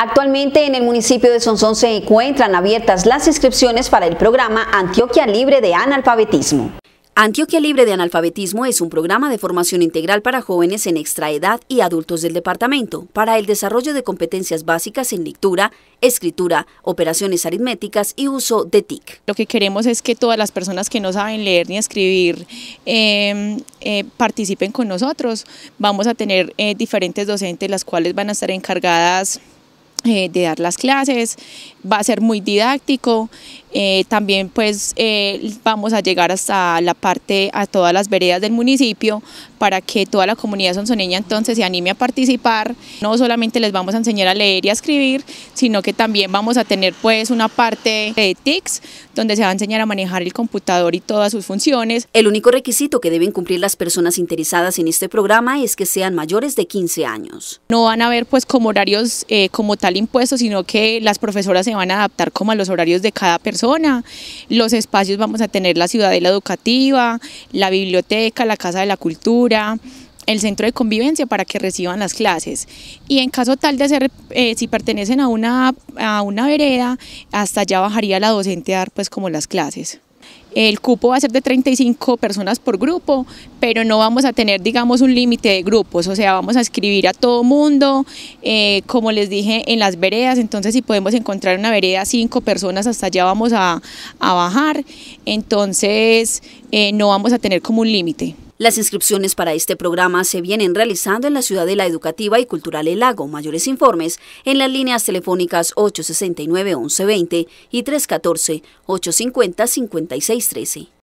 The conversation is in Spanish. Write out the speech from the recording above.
Actualmente en el municipio de Sonsón se encuentran abiertas las inscripciones para el programa Antioquia Libre de Analfabetismo. Antioquia Libre de Analfabetismo es un programa de formación integral para jóvenes en extraedad y adultos del departamento, para el desarrollo de competencias básicas en lectura, escritura, operaciones aritméticas y uso de TIC. Lo que queremos es que todas las personas que no saben leer ni escribir em, eh, participen con nosotros. Vamos a tener eh, diferentes docentes las cuales van a estar encargadas eh, de dar las clases, va a ser muy didáctico, eh, también pues eh, vamos a llegar hasta la parte, a todas las veredas del municipio para que toda la comunidad sonsoneña entonces se anime a participar. No solamente les vamos a enseñar a leer y a escribir, sino que también vamos a tener pues una parte de TICS donde se va a enseñar a manejar el computador y todas sus funciones. El único requisito que deben cumplir las personas interesadas en este programa es que sean mayores de 15 años. No van a haber pues como horarios eh, como tal impuestos, sino que las profesoras se van a adaptar como a los horarios de cada persona. Los espacios vamos a tener la ciudadela educativa, la biblioteca, la casa de la cultura, el centro de convivencia para que reciban las clases. Y en caso tal de ser, eh, si pertenecen a una, a una vereda, hasta allá bajaría la docente a dar pues como las clases. El cupo va a ser de 35 personas por grupo, pero no vamos a tener, digamos, un límite de grupos, o sea, vamos a escribir a todo mundo, eh, como les dije, en las veredas, entonces si podemos encontrar una vereda, cinco personas hasta allá vamos a, bajar, entonces eh, no vamos a tener como un límite. Las inscripciones para este programa se vienen realizando en la Ciudadela Educativa y Cultural El Lago. Mayores informes en las líneas telefónicas 869-1120 y 314-850-5613.